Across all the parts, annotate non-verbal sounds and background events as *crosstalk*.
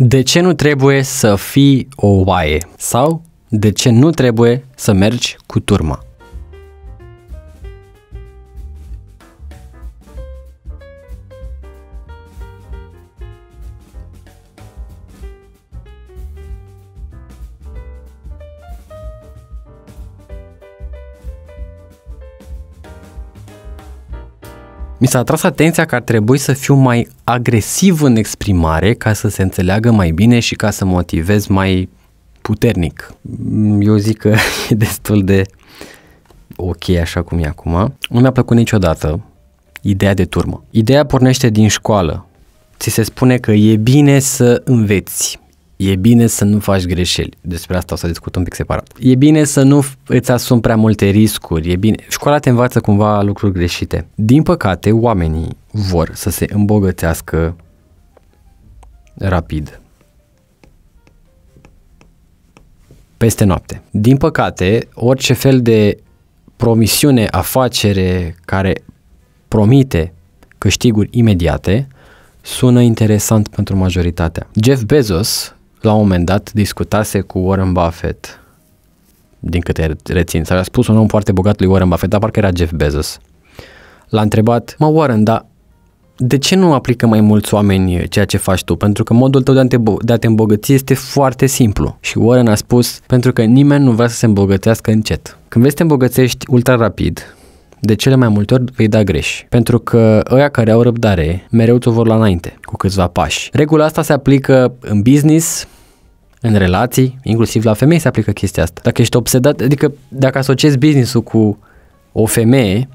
De ce nu trebuie să fii o oaie? Sau de ce nu trebuie să mergi cu turma? Mi s-a atras atenția că ar trebui să fiu mai agresiv în exprimare ca să se înțeleagă mai bine și ca să motivez mai puternic. Mm, eu zic că *laughs* e destul de ok așa cum e acum. Nu mi-a plăcut niciodată ideea de turmă. Ideea pornește din școală. Ți se spune că e bine să înveți, e bine să nu faci greșeli. Despre asta o să discut un pic separat. E bine să nu îți asumi prea multe riscuri. E bine. Școala te învață cumva lucruri greșite. Din păcate, oamenii vor să se îmbogățească rapid. Peste noapte. Din păcate, orice fel de promisiune, afacere care promite câștiguri imediate sună interesant pentru majoritatea. Jeff Bezos la un moment dat discutase cu Warren Buffett, din câte rețin, s-a spus un om foarte bogat lui Warren Buffett, dar parcă era Jeff Bezos. L-a întrebat, mă Warren, dar de ce nu aplică mai mulți oameni ceea ce faci tu? Pentru că modul tău de a, te, de a te îmbogăți este foarte simplu. Și Warren a spus, pentru că nimeni nu vrea să se îmbogățească încet. Când vezi să te îmbogățești ultra rapid, de cele mai multe ori vei da greș, pentru că ăia care au răbdare mereu ți-o vor la înainte, cu câțiva pași. Regula asta se aplică în business, în relații, inclusiv la femei se aplică chestia asta. Dacă ești obsedat, adică dacă asociezi business-ul cu o femeie,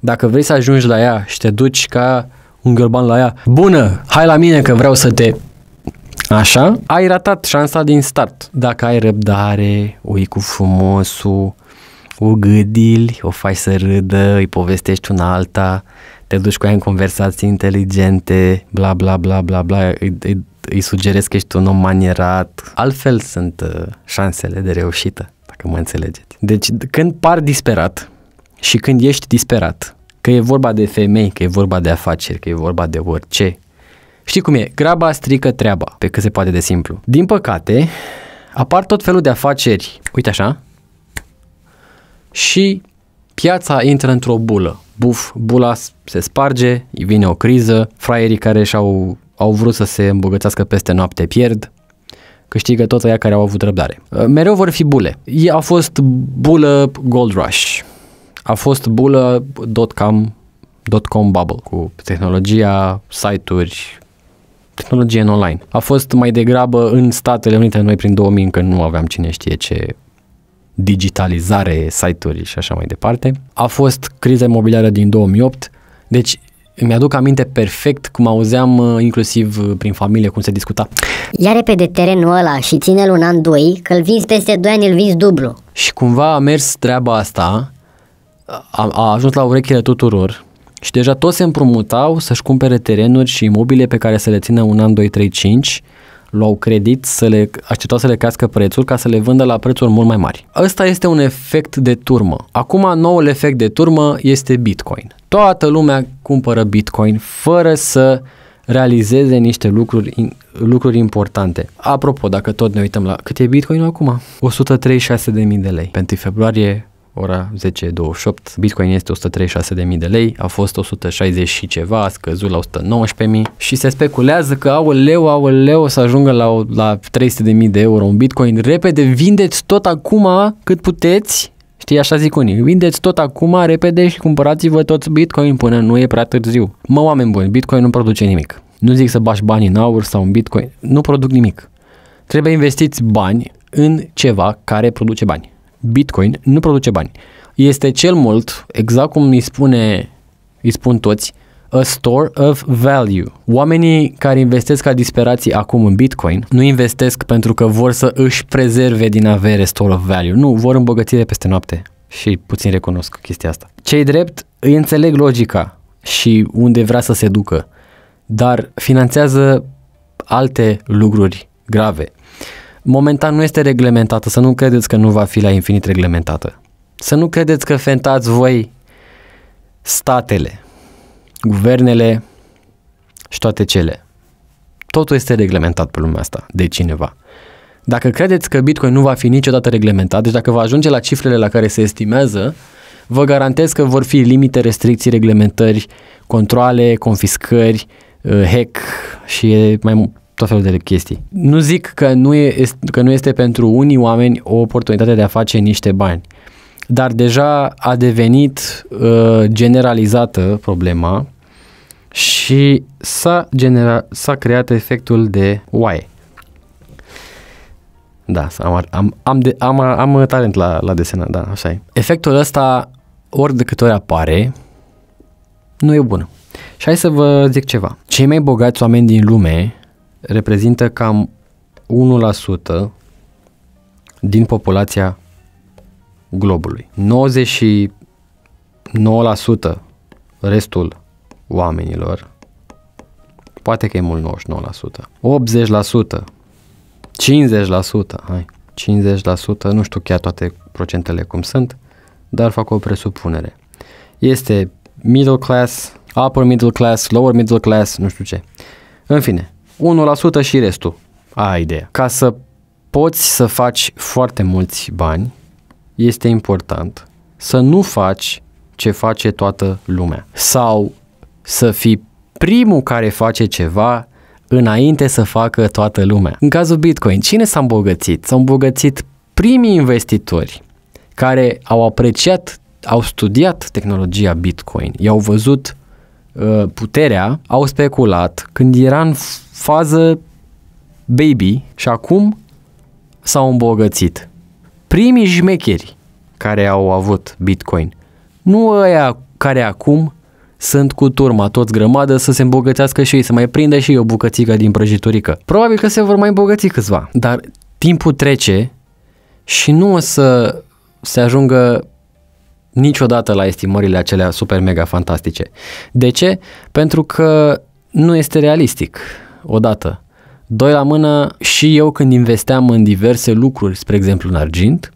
dacă vrei să ajungi la ea și te duci ca un gâlban la ea, bună, hai la mine că vreau să te Așa, ai ratat șansa din start. Dacă ai răbdare, ui cu frumosul, o gâdili, o faci să râdă, îi povestești una alta, te duci cu ea în conversații inteligente, bla bla bla bla bla, îi, îi, îi sugerezi că ești un om manierat. Altfel sunt uh, șansele de reușită, dacă mă înțelegeți. Deci când par disperat și când ești disperat, că e vorba de femei, că e vorba de afaceri, că e vorba de orice, știi cum e, graba strică treaba, pe cât se poate de simplu. Din păcate, apar tot felul de afaceri, uite așa, și piața intră într-o bulă. Buf, bula se sparge, vine o criză, fraierii care și-au au vrut să se îmbogățească peste noapte pierd, câștigă tot aia care au avut răbdare. Uh, mereu vor fi bule. A fost bulă Gold Rush, a fost bulă .com, .com bubble cu tehnologia, site-uri, tehnologie în online. A fost mai degrabă în Statele Unite, noi prin 2000 încă nu aveam cine știe ce digitalizare, site-uri și așa mai departe. A fost criza imobiliară din 2008, deci mi-aduc aminte perfect cum auzeam uh, inclusiv uh, prin familie cum se discuta. Ia repede terenul ăla și ține-l un an, doi, că îl vinzi peste doi ani, îl vinzi dublu. Și cumva a mers treaba asta, a, a ajuns la urechile tuturor și deja toți se împrumutau să-și cumpere terenuri și imobile pe care să le țină un an, doi, trei, cinci luau credit, să le așteptau să le crească prețul ca să le vândă la prețuri mult mai mari. Ăsta este un efect de turmă. Acum noul efect de turmă este Bitcoin. Toată lumea cumpără Bitcoin fără să realizeze niște lucruri, lucruri importante. Apropo, dacă tot ne uităm la cât e Bitcoin acum? 136.000 de lei. Pentru februarie ora 10.28. Bitcoin este 136.000 de lei, a fost 160 și ceva, a scăzut la 119.000 și se speculează că au leu, au leu să ajungă la, la 300.000 de euro un Bitcoin. Repede, vindeți tot acum cât puteți Știi, așa zic unii, vindeți tot acum, repede și cumpărați-vă toți Bitcoin până nu e prea târziu. Mă, oameni buni, Bitcoin nu produce nimic. Nu zic să bași bani în aur sau în Bitcoin, nu produc nimic. Trebuie investiți bani în ceva care produce bani. Bitcoin nu produce bani. Este cel mult, exact cum îi spune, îi spun toți, a store of value. Oamenii care investesc ca disperații acum în Bitcoin nu investesc pentru că vor să își prezerve din avere store of value. Nu, vor îmbogățire peste noapte și puțin recunosc chestia asta. Cei drept îi înțeleg logica și unde vrea să se ducă, dar finanțează alte lucruri grave momentan nu este reglementată, să nu credeți că nu va fi la infinit reglementată. Să nu credeți că fentați voi statele, guvernele și toate cele. Totul este reglementat pe lumea asta de cineva. Dacă credeți că Bitcoin nu va fi niciodată reglementat, deci dacă va ajunge la cifrele la care se estimează, vă garantez că vor fi limite, restricții, reglementări, controle, confiscări, uh, hack și mai tot felul de chestii. Nu zic că nu, e, că nu este pentru unii oameni o oportunitate de a face niște bani, dar deja a devenit uh, generalizată problema și s-a, genera- s-a creat efectul de oaie. Da, am, am, am, de, am, am talent la, la desenă, da, așa e. Efectul ăsta, ori de câte ori apare, nu e bun. Și hai să vă zic ceva. Cei mai bogați oameni din lume reprezintă cam 1% din populația globului. 99% restul oamenilor, poate că e mult 99%, 80%, 50%, hai, 50%, nu știu chiar toate procentele cum sunt, dar fac o presupunere. Este middle class, upper middle class, lower middle class, nu știu ce. În fine, 1% și restul. A, ideea. Ca să poți să faci foarte mulți bani, este important să nu faci ce face toată lumea. Sau să fii primul care face ceva înainte să facă toată lumea. În cazul Bitcoin, cine s-a îmbogățit? S-au îmbogățit primii investitori care au apreciat, au studiat tehnologia Bitcoin, i-au văzut Uh, puterea au speculat când era în fază baby și acum s-au îmbogățit. Primii șmecheri care au avut Bitcoin, nu ăia care acum sunt cu turma, toți grămadă, să se îmbogățească și ei, să mai prindă și ei o bucățică din prăjiturică. Probabil că se vor mai îmbogăți câțiva, dar timpul trece și nu o să se ajungă niciodată la estimările acelea super mega fantastice. De ce? Pentru că nu este realistic, odată. Doi la mână, și eu când investeam în diverse lucruri, spre exemplu în argint,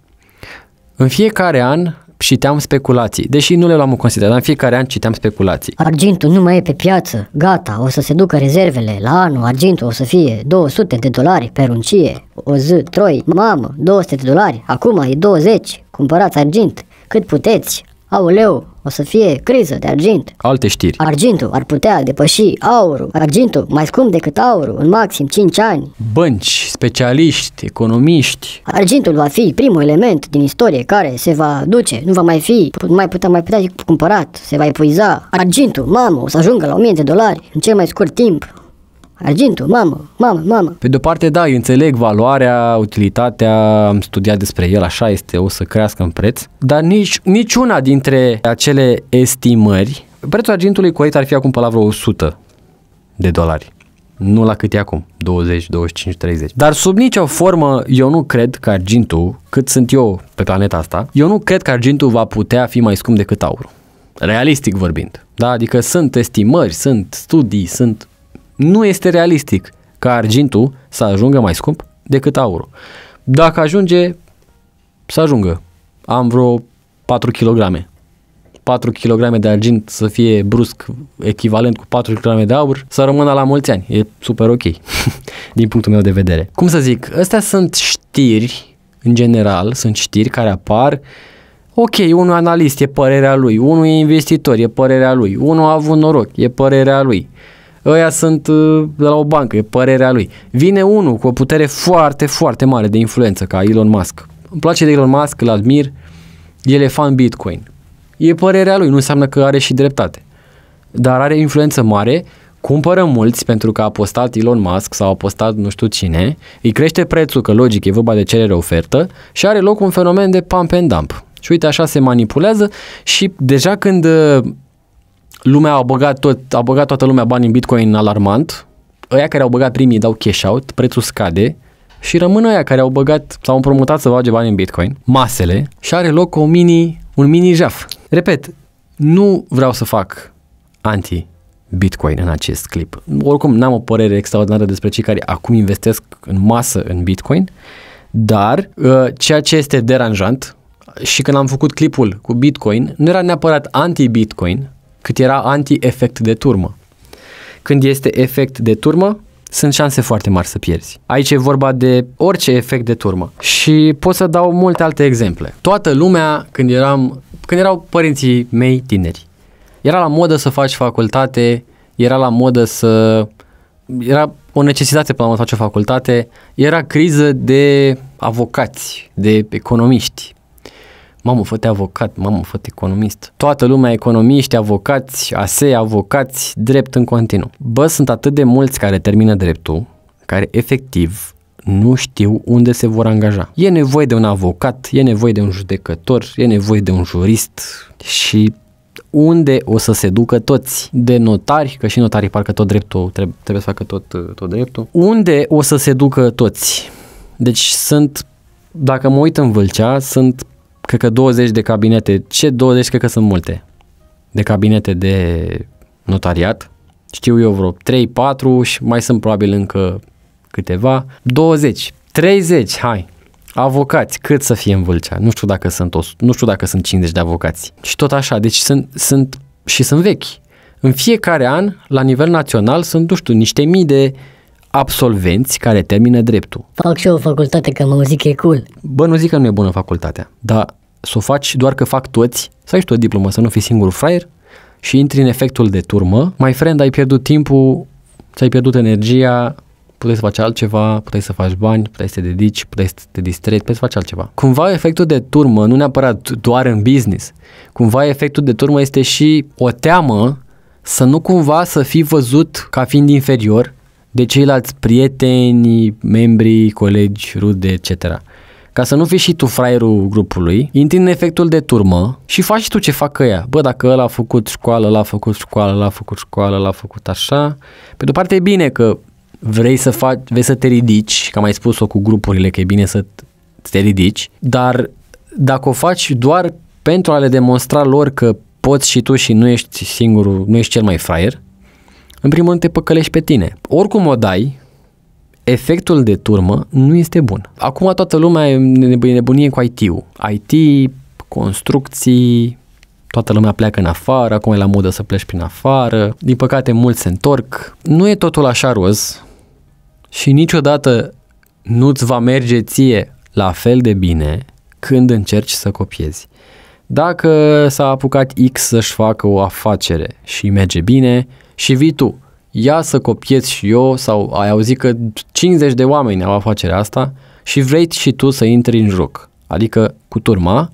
în fiecare an citeam speculații, deși nu le luam în considerare, în fiecare an citeam speculații. Argintul nu mai e pe piață, gata, o să se ducă rezervele, la anul argintul o să fie 200 de dolari pe runcie, o zi, troi, mamă, 200 de dolari, acum e 20, cumpărați argint cât puteți. Aoleu, o să fie criză de argint. Alte știri. Argintul ar putea depăși aurul. Argintul mai scump decât aurul în maxim 5 ani. Bănci, specialiști, economiști. Argintul va fi primul element din istorie care se va duce, nu va mai fi, nu mai putea mai putea fi cumpărat, se va epuiza. Argintul, mamă, o să ajungă la 1000 de dolari în cel mai scurt timp argintul, mamă, mamă, mamă. Pe de-o parte, da, eu înțeleg valoarea, utilitatea, am studiat despre el, așa este, o să crească în preț, dar nici, niciuna dintre acele estimări, prețul argintului corect ar fi acum pe la vreo 100 de dolari. Nu la cât e acum, 20, 25, 30. Dar sub nicio formă eu nu cred că argintul, cât sunt eu pe planeta asta, eu nu cred că argintul va putea fi mai scump decât aurul. Realistic vorbind. Da? Adică sunt estimări, sunt studii, sunt nu este realistic ca argintul să ajungă mai scump decât aurul. Dacă ajunge, să ajungă. Am vreo 4 kg. 4 kg de argint să fie brusc echivalent cu 4 kg de aur, să rămână la mulți ani. E super ok, *laughs* din punctul meu de vedere. Cum să zic, astea sunt știri, în general, sunt știri care apar Ok, unul analist e părerea lui, unul e investitor e părerea lui, unul a avut noroc e părerea lui ăia sunt uh, de la o bancă, e părerea lui. Vine unul cu o putere foarte, foarte mare de influență, ca Elon Musk. Îmi place de Elon Musk, îl admir, el e fan Bitcoin. E părerea lui, nu înseamnă că are și dreptate. Dar are influență mare, cumpără mulți pentru că a postat Elon Musk sau a postat nu știu cine, îi crește prețul, că logic e vorba de cerere-ofertă și are loc un fenomen de pump and dump. Și uite așa se manipulează și deja când uh, lumea a băgat, tot, a băgat toată lumea bani în Bitcoin alarmant, ăia care au băgat primii dau cash out, prețul scade și rămân ăia care au băgat sau împrumutat să bage bani în Bitcoin, masele, și are loc o mini, un mini jaf. Repet, nu vreau să fac anti Bitcoin în acest clip. Oricum, n-am o părere extraordinară despre cei care acum investesc în masă în Bitcoin, dar uh, ceea ce este deranjant și când am făcut clipul cu Bitcoin, nu era neapărat anti-Bitcoin, cât era anti-efect de turmă. Când este efect de turmă, sunt șanse foarte mari să pierzi. Aici e vorba de orice efect de turmă. Și pot să dau multe alte exemple. Toată lumea, când, eram, când erau părinții mei tineri, era la modă să faci facultate, era la modă să... Era o necesitate până la urmă să faci o facultate, era criză de avocați, de economiști, Mamă, fă avocat, mamă, fă economist. Toată lumea economiști, avocați, ASE, avocați, drept în continuu. Bă, sunt atât de mulți care termină dreptul, care efectiv nu știu unde se vor angaja. E nevoie de un avocat, e nevoie de un judecător, e nevoie de un jurist și unde o să se ducă toți de notari, că și notarii parcă tot dreptul, trebuie, trebuie să facă tot, tot dreptul, unde o să se ducă toți. Deci sunt, dacă mă uit în Vâlcea, sunt cred că 20 de cabinete, ce 20, cred că sunt multe, de cabinete de notariat, știu eu vreo 3-4 și mai sunt probabil încă câteva, 20, 30, hai, avocați, cât să fie în Vâlcea? Nu știu dacă sunt, o, nu știu dacă sunt 50 de avocați. Și tot așa, deci sunt, sunt și sunt vechi. În fiecare an, la nivel național, sunt, nu știu, niște mii de absolvenți care termină dreptul. Fac și eu o facultate că mă zic că e cool. Bă, nu zic că nu e bună facultatea, dar să o faci doar că fac toți, să ai și tu o diplomă, să nu fii singurul fraier și intri în efectul de turmă. Mai friend, ai pierdut timpul, ți-ai pierdut energia, puteai să faci altceva, puteai să faci bani, puteai să te dedici, puteai să te distrezi, puteai să faci altceva. Cumva efectul de turmă, nu neapărat doar în business, cumva efectul de turmă este și o teamă să nu cumva să fii văzut ca fiind inferior de ceilalți prieteni, membri, colegi, rude, etc. Ca să nu fii și tu fraierul grupului, intri în efectul de turmă și faci și tu ce fac ea. Bă, dacă ăla a făcut școală, l-a făcut școală, l-a făcut școală, l-a făcut așa. Pe de-o parte e bine că vrei să faci, vrei să te ridici, că am mai spus-o cu grupurile, că e bine să te ridici, dar dacă o faci doar pentru a le demonstra lor că poți și tu și nu ești singurul, nu ești cel mai fraier, în primul rând te păcălești pe tine. Oricum o dai, efectul de turmă nu este bun. Acum toată lumea e nebunie cu IT-ul. IT, construcții, toată lumea pleacă în afară, acum e la modă să pleci prin afară. Din păcate, mulți se întorc. Nu e totul așa roz și niciodată nu-ți va merge ție la fel de bine când încerci să copiezi. Dacă s-a apucat X să-și facă o afacere și merge bine și vii tu ia să copiez și eu sau ai auzit că 50 de oameni au afacerea asta și vrei și tu să intri în joc. Adică cu turma,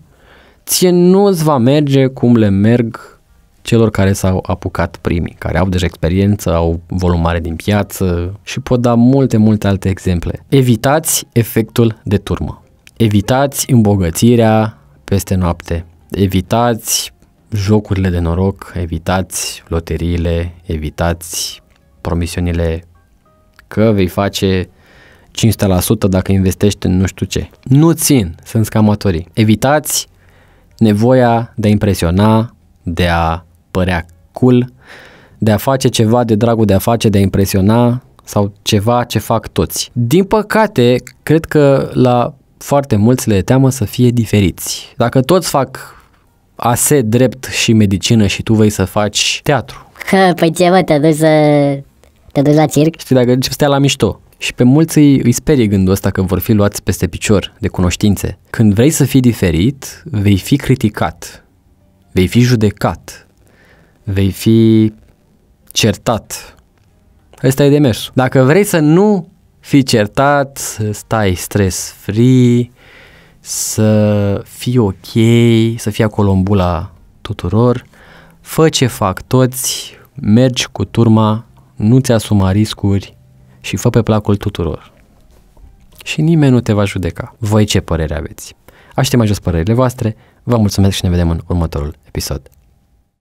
ție nu îți va merge cum le merg celor care s-au apucat primii, care au deja experiență, au volum mare din piață și pot da multe, multe alte exemple. Evitați efectul de turmă. Evitați îmbogățirea peste noapte. Evitați jocurile de noroc, evitați loteriile, evitați promisiunile că vei face 500% dacă investești în nu știu ce. Nu țin, sunt scamatorii. Evitați nevoia de a impresiona, de a părea cool, de a face ceva de dragul de a face, de a impresiona sau ceva ce fac toți. Din păcate, cred că la foarte mulți le teamă să fie diferiți. Dacă toți fac ASE drept și medicină și tu vei să faci teatru. Că, *laughs* păi ce mă, te duci să te duci la circ? Știi, dacă începi să la mișto. Și pe mulți îi, îi sperie gândul ăsta că vor fi luați peste picior de cunoștințe. Când vrei să fii diferit, vei fi criticat, vei fi judecat, vei fi certat. Asta e demersul. Dacă vrei să nu fii certat, să stai stress free, să fii ok, să fii acolo în bula tuturor, fă ce fac toți, mergi cu turma nu-ți asuma riscuri și fă pe placul tuturor. Și nimeni nu te va judeca. Voi ce părere aveți? Aștept mai jos părerile voastre, vă mulțumesc și ne vedem în următorul episod.